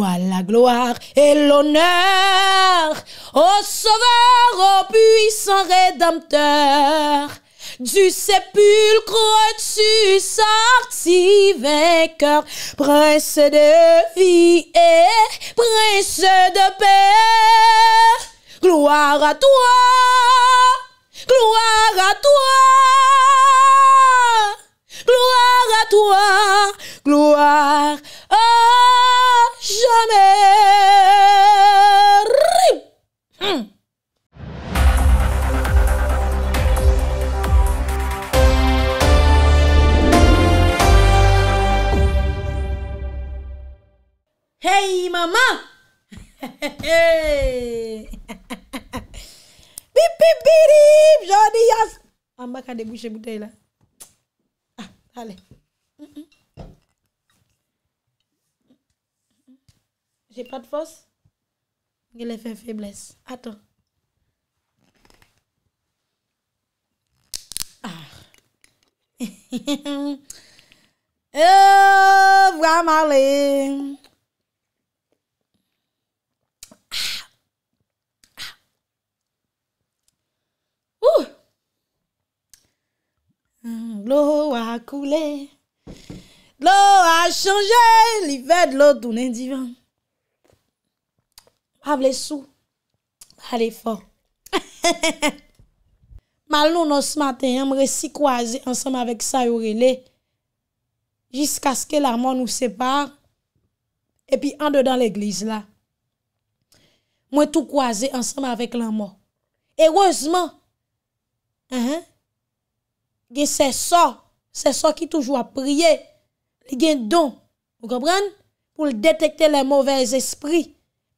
À la gloire et l'honneur, au sauveur, au puissant rédempteur. Du sépulcre tu sortis vainqueur, prince de vie et prince de paix. Gloire à toi, gloire à toi. maman! Bip, bip, bip, jodi yas! bouteille là. Ah, allez. J'ai pas de force. Il est fait faiblesse. Attends. Ah. oh, voilà, L'eau a koulé, l'eau a chanjé, li fèd l'eau dounen divan. Pavle sou, hale fò. Mal nou nou s'matin, mre si kouaze ansèm avèk sa yorele, jiska ske la mò nou separe, epi an de dan l'eglise la. Mwen tou kouaze ansèm avèk la mò. E wèzman, mwen tou kouaze ansèm avèk la mò. gen se so, se so ki toujou a priye, li gen don, pou detekte le mouvez espri,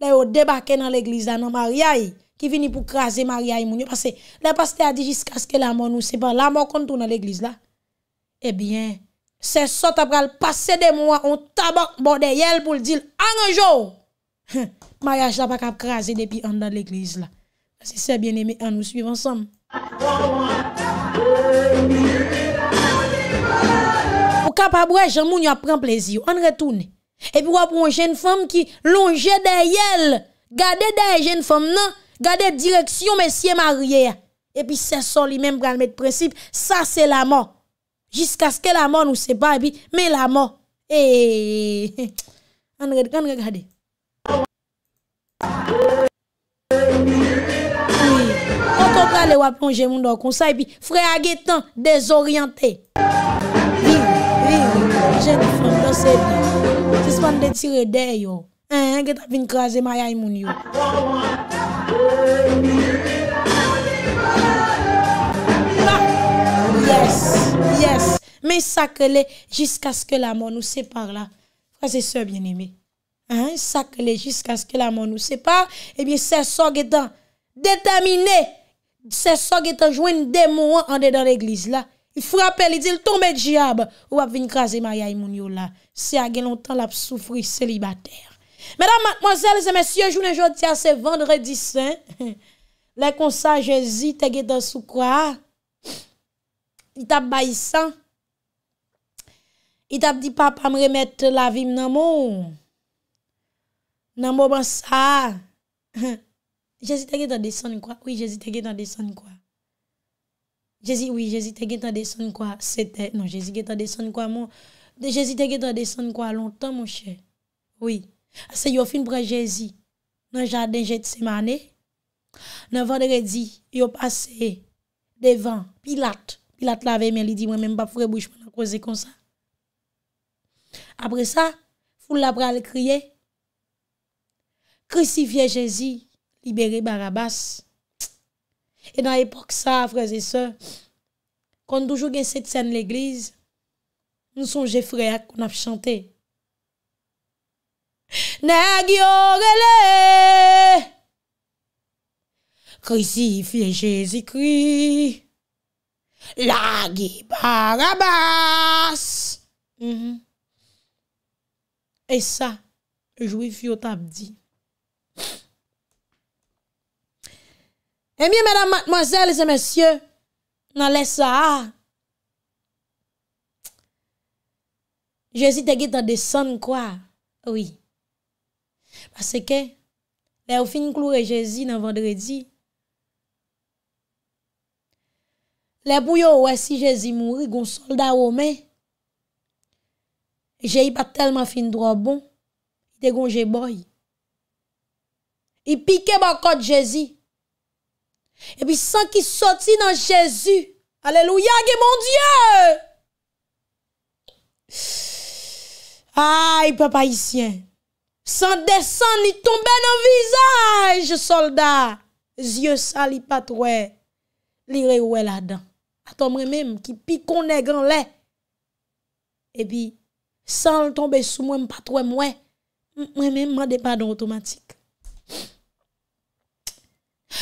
la yo debake nan l'eglise, nan mariai, ki vini pou krasi mariai moun yo, la pastè a di jiska skè la moun, nou se pa la moun kontou nan l'eglise la, e eh bien, se so tapra l'passe de mouan, ou tabak moun de yel pou l'dil, an anjou, mariaj la pa kap krasi depi an dan l'eglise la, se se bien eme an nou suiv ansam. kapabre jen moun yo apren plezi yo. An retoun. Epi wap moun jen fom ki lonje den yel. Gade den jen fom nan. Gade direksyon mesye marye ya. Epi se soli menm pral met precipe. Sa se la mò. Jiska skè la mò nou se pa epi. Me la mò. Eee. An regade. On to prale wap moun jen moun do konsay epi fre agetan desorientè. Jenifon, dosèdè. Dispan detire dè yo. Gèta vin krasè maya y moun yo. Ah, yes, yes. Men sakle jiskas ke la moun nou separe la. Kwa se sè bien eme. Sakle jiskas ke la moun nou separe. Ebyen sè so gèta detamine. Sè so gèta jwen de mou an de dan l'eglise la. Frapel, idil tombe diyab, ou ap vin graze maryay moun yo la. Se agen lontan lap soufri selibater. Medan matmozèl, se mesye, jounen joti ase vendre disen. Lè kon sa, jezi, tege dan soukwa. I tap bayisan. I tap di papa mre met la vim nanmou. Nanmou ban sa. Jezi tege dan desan nkwa. Oui, jezi tege dan desan nkwa. Jésus, oui, Jésus t'a guetté descendre quoi, c'était, non, Jésus guetté descendre quoi, mon, Jésus t'a guetté descendre quoi longtemps, mon cher. Oui. C'est yo fin pour Jésus. Dans le jardin semaine. dans vendredi, yo passé devant Pilate. Pilate l'avait, mais il dit, moi même pas foutre bouche, moi cause comme ça. Après ça, foule la pral crier. Crucifier Jésus, libérer Barabbas. Et dans l'époque ça, frères et sœurs, Kon doujou gen set sen l'eglize, nou son je fureyak kon ap chante. Ne gyo rele, krizi fye jesi kri, la gye parabas. Mhm. E sa, jou e fyo tap di. E eh miye mèdam mwazel se mèsyè, nan lesa a. Jezi te git an de san kwa, oui. Pase ke, le ou fin klo re Jezi nan vandredi, le pou yo ou esi Jezi mounri, goun solda ou men, jeyi pa telman fin dro bon, de goun jeboy. I pike bakot Jezi, E pi san ki soti nan Jezu Aleluya ge mon Diyo Ay papayisyen San desen li tombe nan vizaj Soldat Zye san li patwe Li rewe la dan A to mre mèm ki pi kone gran le E pi San l tombe sou mwen patwe mwen Mre mèm man depa nan otomatik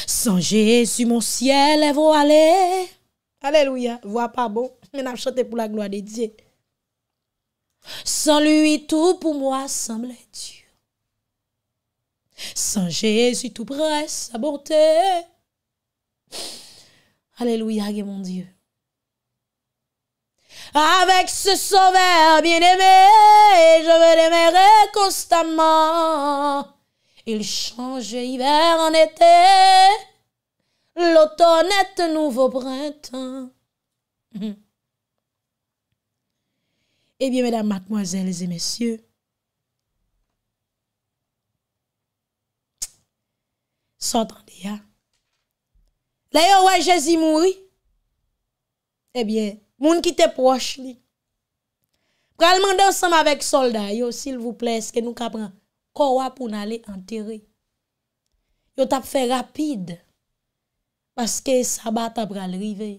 Sans Jésus, mon ciel est voilé. Alléluia. Voix pas bon. Mais n'a chanté pour la gloire de Dieu. Sans lui, tout pour moi semble Dieu. Sans Jésus, tout presse sa bonté. Alléluia, mon Dieu. Avec ce sauveur bien-aimé, je veux l'aimer constamment. Il change hiver en ete, L'auton ete nouvo printan. Mhm. Ebyen, eh madame, mademoiselles et messieurs, Sotan diya, Layo wè jèzi moui, Ebyen, moun ki te proche li, Pralman dansem avèk solda, Yo, sil vou plès, ke nou kapran, Kwa pou nalè enterè? Yo tap fè rapide paske sa bat apra l'rive.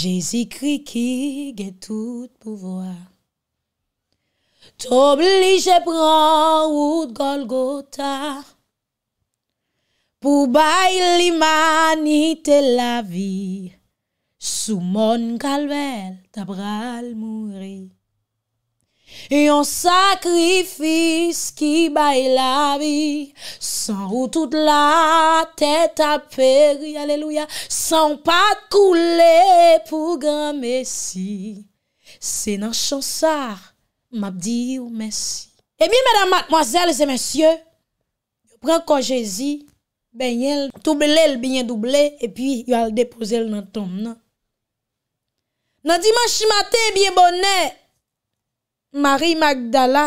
Jezi kri ki gè tout pou vwa T'oblije pran wout Golgota Pou bay li manite la vi Sou moun kalvel tabral mouri. E yon sakrifis ki bay la bi. San rou tout la tete aperi. Aleluya. San pa koule pou gran Messi. Se nan chansar map di ou Messi. E mi mèdame, mèdame, mèdame, mèdame, mèdame. Pran kon jèzi. Ben yel touble lèl, ben yel touble. E pi yal depose lèl nan ton nan. Nan di man shimate biye bonè, Marie Magdala,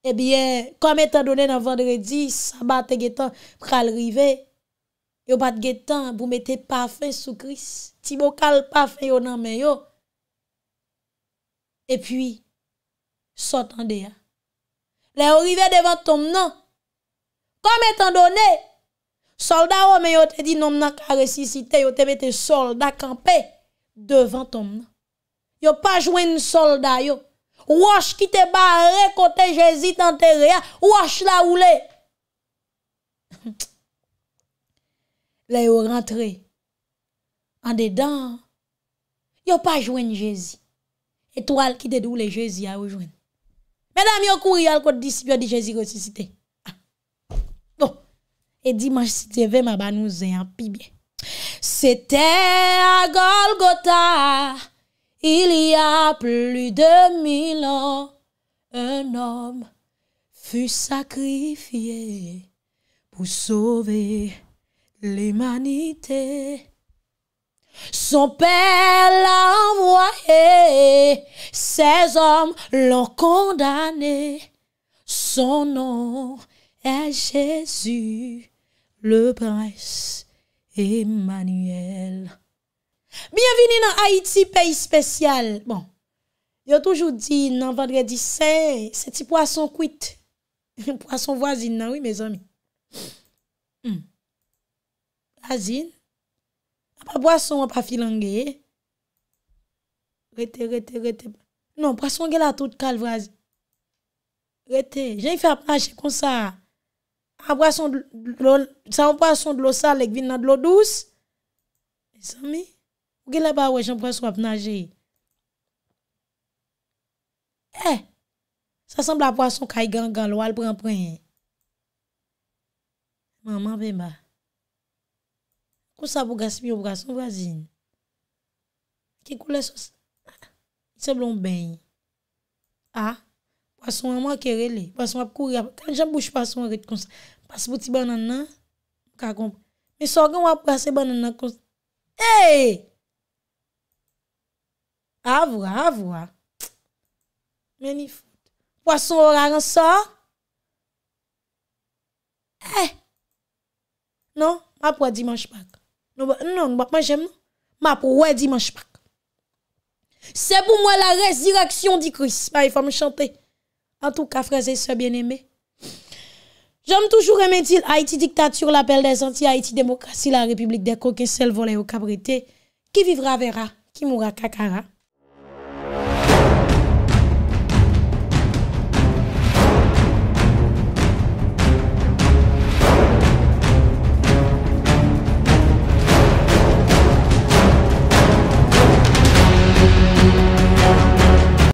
e eh biye, kom etan donè nan vendredi, sabate getan pralrive, yo bat getan, boumete pafe soukris, ti bo kal pafe yo nan men yo, e pi, sotan de ya. Le yo rive devan tom nan, kom etan donè, solda yo men yo te di, nan men akare sisite, yo te mette solda kanpe, Devan tom nan. Yo pa jwen solda yo. Waj ki te bare kote jezi tante re ya. Waj la ou le. La yo rentre. An de dan. Yo pa jwen jezi. Etou al ki te dou le jezi ya ou jwen. Medan mi yo kouri al kote disipyo di jezi resisite. Don. Ah. E di manj si te ve ma ba nou ze an pi byen. C'était à Golgotha, il y a plus de mille ans, un homme fut sacrifié pour sauver l'humanité. Son père l'a envoyé, ses hommes l'ont condamné. Son nom est Jésus, le prince Emanuelle. Bienveni nan Haiti, peyi spesyal. Bon, yo toujou di nan vendredi se, se ti poason kwit. Poason wazin nan, oui, me zami. Wazin? A pa poason wap pa filangye. Wete, wete, wete. Non, poason gen la tout kal wazin. Wete, jen fap manche konsa. Sa yon pwason dlo sal ek vin nan dlo dous? Somi? Ou gile ba wej yon pwason wap nage? Eh! Sa sembla pwason kay gang gang lwal pran pran. Maman vema. Kousa pou gasmi yon pwason vrazin? Kikou leso? Seblon bany. Ha? Ah, pwason waman kere li. Pwason wap kouri ap. Kan jen bouj pwason wap kousa. Pas bouti banan nan, kakon. E so gen wap prase banan nan kon. Hey! Avwa, avwa. Meni fote. Wason wara ansa? Hey! Eh! Non, map wè dimanche pak. Non, nou bakman jem non. Map wè dimanche pak. Se pou mwen la rezireksyon di kris. Pa yon e fòm chante. An tou ka fraze se bien eme. J'aime toujours aimer dire Haïti dictature, l'appel des anti Haïti démocratie, la République des coquins, celle volée au cabreté. Qui vivra verra, qui mourra kakara.